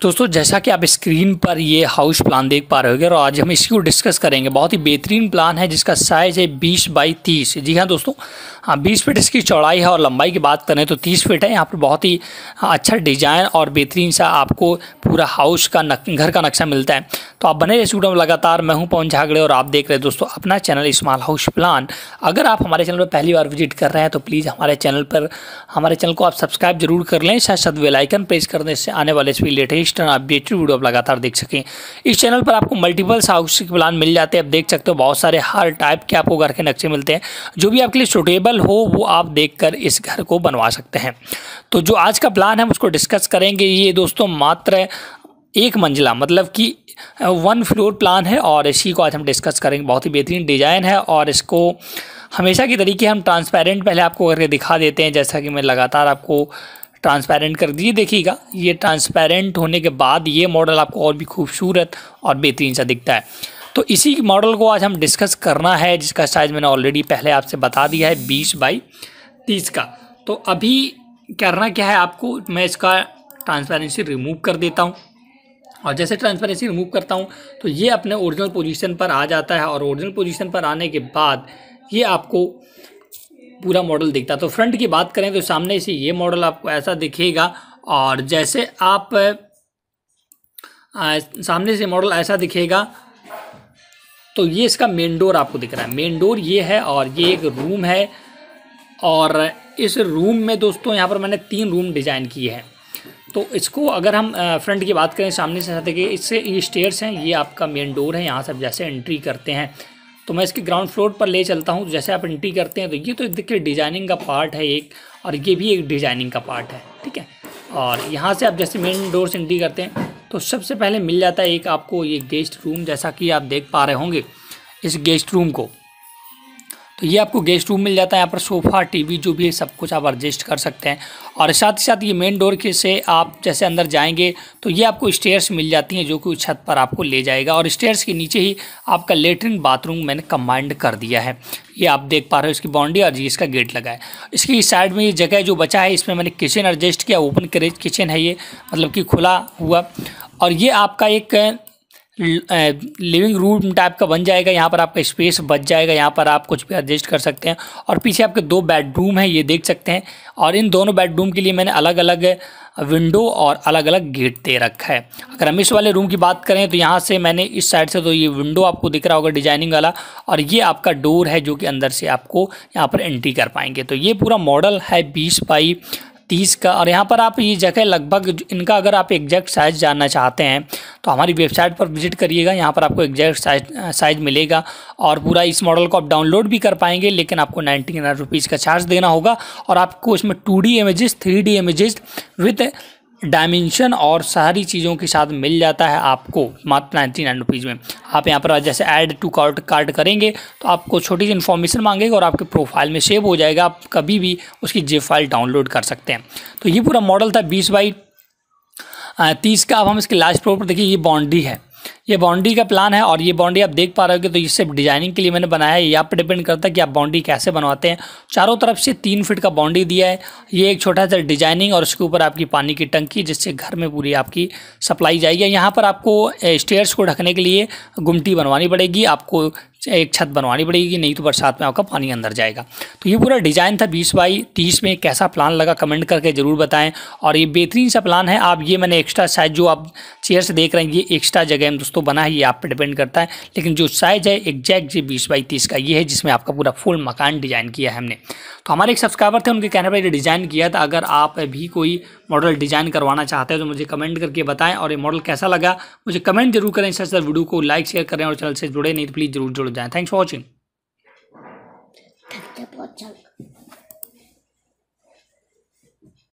दोस्तों जैसा कि आप स्क्रीन पर ये हाउस प्लान देख पा रहे होंगे और आज हम इसी को डिस्कस करेंगे बहुत ही बेहतरीन प्लान है जिसका साइज़ है बीस बाई तीस जी हाँ दोस्तों हाँ बीस फिट इसकी चौड़ाई है और लंबाई की बात करें तो तीस फिट है यहाँ पर बहुत ही हाँ, अच्छा डिज़ाइन और बेहतरीन सा आपको पूरा हाउस का नक, घर का नक्शा मिलता है तो आप बने रहे स्टूडियो में लगातार मैं हूं पवन झागड़े और आप देख रहे हैं दोस्तों अपना चैनल स्मॉल हाउस प्लान अगर आप हमारे चैनल पर पहली बार विजिट कर रहे हैं तो प्लीज़ हमारे चैनल पर हमारे चैनल को आप सब्सक्राइब जरूर कर लें साथ साथ वेलाइकन प्रेस करने से आने वाले सभी लेटेस्ट और अपडेटेड वीडियो आप लगातार देख सकें इस चैनल पर आपको मल्टीपल्स हाउस के प्लान मिल जाते हैं आप देख सकते हो बहुत सारे हर टाइप के आपको घर के नक्शे मिलते हैं जो भी आपके लिए सुटेबल हो वो आप देख इस घर को बनवा सकते हैं तो जो आज का प्लान है उसको डिस्कस करेंगे ये दोस्तों मात्र एक मंजिला मतलब कि वन फ्लोर प्लान है और इसी को आज हम डिस्कस करेंगे बहुत ही बेहतरीन डिज़ाइन है और इसको हमेशा के तरीके हम ट्रांसपेरेंट पहले आपको करके दिखा देते हैं जैसा कि मैं लगातार आपको ट्रांसपेरेंट कर दीजिए देखिएगा ये ट्रांसपेरेंट होने के बाद ये मॉडल आपको और भी खूबसूरत और बेहतरीन सा दिखता है तो इसी मॉडल को आज हम डिस्कस करना है जिसका साइज़ मैंने ऑलरेडी पहले आपसे बता दिया है बीस बाई तीस का तो अभी करना क्या है आपको मैं इसका ट्रांसपेरेंसी रिमूव कर देता हूँ और जैसे ट्रांसपेरेंसी रिमूव करता हूँ तो ये अपने ओरिजिनल पोजीशन पर आ जाता है और ओरिजिनल पोजीशन पर आने के बाद ये आपको पूरा मॉडल दिखता है तो फ्रंट की बात करें तो सामने से ये मॉडल आपको ऐसा दिखेगा और जैसे आप आ, सामने से मॉडल ऐसा दिखेगा तो ये इसका मेन डोर आपको दिख रहा है मेन डोर ये है और ये एक रूम है और इस रूम में दोस्तों यहाँ पर मैंने तीन रूम डिज़ाइन किए हैं तो इसको अगर हम फ्रंट की बात करें सामने से साथ देखिए इससे ये स्टेयर्स हैं ये आपका मेन डोर है यहाँ से आप जैसे एंट्री करते हैं तो मैं इसके ग्राउंड फ्लोर पर ले चलता हूँ तो जैसे आप एंट्री करते हैं तो ये तो देखिए डिज़ाइनिंग का पार्ट है एक और ये भी एक डिज़ाइनिंग का पार्ट है ठीक है और यहाँ से आप जैसे मेन डोर से एंट्री करते हैं तो सबसे पहले मिल जाता है एक आपको ये गेस्ट रूम जैसा कि आप देख पा रहे होंगे इस गेस्ट रूम को तो ये आपको गेस्ट रूम मिल जाता है यहाँ पर सोफ़ा टीवी जो भी है सब कुछ आप एडजस्ट कर सकते हैं और साथ ही साथ ये मेन डोर के से आप जैसे अंदर जाएंगे तो ये आपको स्टेयर्स मिल जाती हैं जो कि छत पर आपको ले जाएगा और स्टेयर्स के नीचे ही आपका लेटरिन बाथरूम मैंने कम्बाइंड कर दिया है ये आप देख पा रहे हो इसकी बाउंड्री और ये इसका गेट लगा है इसकी साइड में ये जगह जो बचा है इसमें मैंने किचन एडजस्ट किया ओपन किचन है ये मतलब कि खुला हुआ और ये आपका एक लिविंग रूम टाइप का बन जाएगा यहाँ पर आपका स्पेस बच जाएगा यहाँ पर आप कुछ भी एडजस्ट कर सकते हैं और पीछे आपके दो बेडरूम हैं ये देख सकते हैं और इन दोनों बेडरूम के लिए मैंने अलग अलग विंडो और अलग अलग गेट दे रखा है अगर हम इस वाले रूम की बात करें तो यहाँ से मैंने इस साइड से तो ये विंडो आपको दिख रहा होगा डिजाइनिंग वाला और ये आपका डोर है जो कि अंदर से आपको यहाँ पर एंट्री कर पाएंगे तो ये पूरा मॉडल है बीस बाई तीस का और यहाँ पर आप ये जगह लगभग इनका अगर आप एग्जैक्ट साइज़ जानना चाहते हैं तो हमारी वेबसाइट पर विजिट करिएगा यहाँ पर आपको एग्जैक्ट साइज साइज़ मिलेगा और पूरा इस मॉडल को आप डाउनलोड भी कर पाएंगे लेकिन आपको नाइन्टी नाइन रुपीज़ का चार्ज देना होगा और आपको इसमें two D images three D images with dimension और सारी चीज़ों के साथ मिल जाता है आपको मात्र नाइन्टी नाइन रुपीज़ में आप यहाँ पर जैसे ऐड टू कार्ड कार्ड करेंगे तो आपको छोटी सी इन्फॉर्मेशन मांगेगा और आपके प्रोफाइल में सेव हो जाएगा आप कभी भी उसकी जे फाइल डाउनलोड कर सकते हैं तो ये पूरा मॉडल था बीस बाई तीस का अब हम इसके लास्ट प्रोपर देखिए ये बाउंड्री है ये बाउंड्री का प्लान है और ये बाउंड्री आप देख पा रहे हो तो ये सिर्फ डिजाइनिंग के लिए मैंने बनाया है ये आप पर डिपेंड करता है कि आप बाउंड्री कैसे बनवाते हैं चारों तरफ से तीन फिट का बाउंड्री दिया है ये एक छोटा सा डिजाइनिंग और उसके ऊपर आपकी पानी की टंकी जिससे घर में पूरी आपकी सप्लाई जाएगी यहाँ पर आपको स्टेयर्स को ढकने के लिए गुमटी बनवानी पड़ेगी आपको एक छत बनवानी पड़ेगी नहीं तो बरसात में आपका पानी अंदर जाएगा तो ये पूरा डिज़ाइन था बीस बाई तीस में कैसा प्लान लगा कमेंट करके ज़रूर बताएं और ये बेहतरीन सा प्लान है आप ये मैंने एक्स्ट्रा साइज जो आप चेयर से देख रहे हैं ये एक्स्ट्रा जगह में दोस्तों बना है ये आप पर डिपेंड करता है लेकिन जो साइज़ है एग्जैक्ट ये बीस बाई तीस का ये है जिसमें आपका पूरा फुल मकान डिज़ाइन किया है हमने तो हमारे एक सब्सक्राइबर थे उनके कहने पर डिज़ाइन किया था अगर आप भी कोई मॉडल डिज़ाइन करवाना चाहते हैं तो मुझे कमेंट करके बताएं और ये मॉडल कैसा लगा मुझे कमेंट जरूर करें सर सर वीडियो को लाइक शेयर करें और चैनल से जुड़े नहीं तो प्लीज़ जरूर जुड़ जाएँ थैंक्स फॉर वॉचिंग